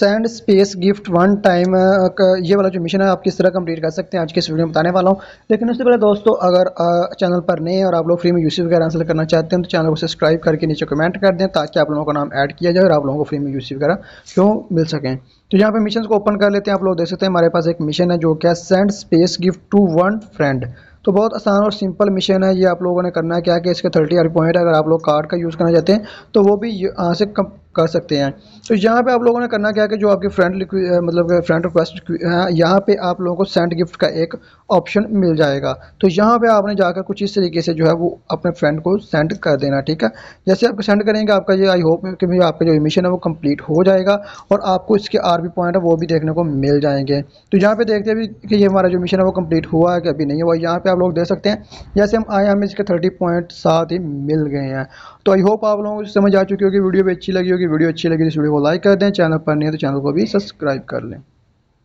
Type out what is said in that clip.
send space gift one time ये वाला जो मिशन है आप किस तरह कंप्लीट कर सकते हैं आज के इस वीडियो में बताने वाला हूँ लेकिन उससे पहले दोस्तों अगर चैनल पर नए और आप लोग फ्री में यूसी वगैरह हासिल करना चाहते हैं तो चैनल को सब्सक्राइब करके नीचे कमेंट कर दें ताकि आप लोगों का नाम ऐड किया जाए और आप लोगों को फ्री में यूसी वगैरह क्यों मिल सकें तो यहाँ पर मिशन को ओपन कर लेते हैं आप लोग देख सकते हैं हमारे पास एक मिशन है जो क्या send space gift to one friend तो बहुत आसान और सिंपल मिशन है ये आप लोगों ने करना है क्या कि इसके थर्टी आर पॉइंट अगर आप लोग कार्ड का यूज़ करना चाहते हैं तो वो भी यहाँ से कर सकते हैं तो यहाँ पे आप लोगों ने करना क्या है कि जो आपकी फ्रेंड मतलब फ्रेंड रिक्वेस्ट यहाँ पे आप लोगों को सेंड गिफ्ट का एक ऑप्शन मिल जाएगा तो यहाँ पे आपने जाकर कुछ इस तरीके से जो है वो अपने फ्रेंड को सेंड कर देना ठीक है जैसे आप सेंड करेंगे आपका ये आई होप कि आपका जो मिशन है वो कंप्लीट हो जाएगा और आपको इसके आर बी पॉइंट है वो भी देखने को मिल जाएंगे तो यहाँ पे देखते हैं कि ये हमारा जो मिशन है वो कंप्लीट हुआ है कि अभी नहीं हुआ यहाँ पे आप लोग देख सकते हैं जैसे हम आए हमें इसके थर्टी पॉइंट साथ ही मिल गए हैं तो आई होप आप लोगों को समझ आ चुकी होगी वीडियो भी अच्छी लगी होगी वीडियो अच्छी लगी तो इस वीडियो को लाइक कर दें चैनल पर नहीं तो चैनल को भी सब्सक्राइब कर लें